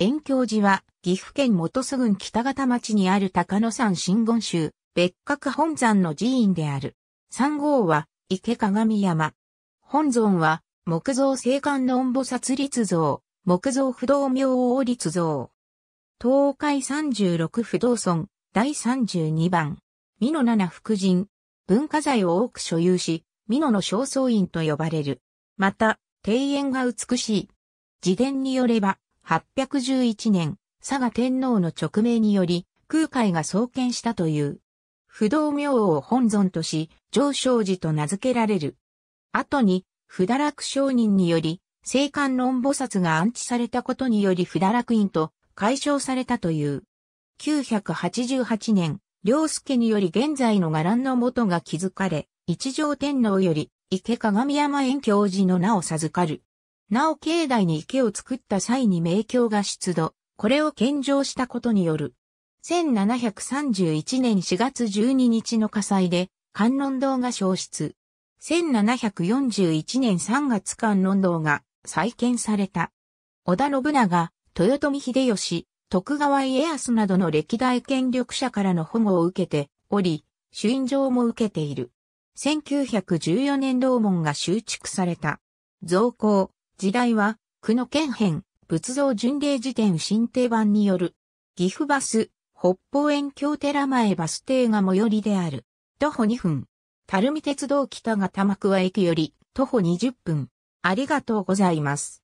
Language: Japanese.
遠京寺は、岐阜県本須郡北方町にある高野山真言宗、別格本山の寺院である。三号は、池鏡山。本尊は、木造聖の音菩薩立像、木造不動明王立像。東海36不動村、第32番。美濃七福神。文化財を多く所有し、美濃の正倉院と呼ばれる。また、庭園が美しい。自伝によれば、811年、佐賀天皇の勅命により、空海が創建したという。不動明王を本尊とし、上昇寺と名付けられる。後に、不堕落商人により、聖観論菩薩が安置されたことにより不堕落院と解消されたという。988年、良介により現在の伽藍の元が築かれ、一条天皇より池鏡山遠教寺の名を授かる。なお境内に池を作った際に明教が出土、これを献上したことによる。1731年4月12日の火災で観音堂が消失。1741年3月観音堂が再建された。織田信長、豊臣秀吉、徳川家康などの歴代権力者からの保護を受けており、主印状も受けている。1914年道門が修築された。造校、時代は、久野県編、仏像巡礼辞典新定版による、岐阜バス、北方園京寺前バス停が最寄りである。徒歩2分。垂水鉄道北が玉桑駅より、徒歩20分。ありがとうございます。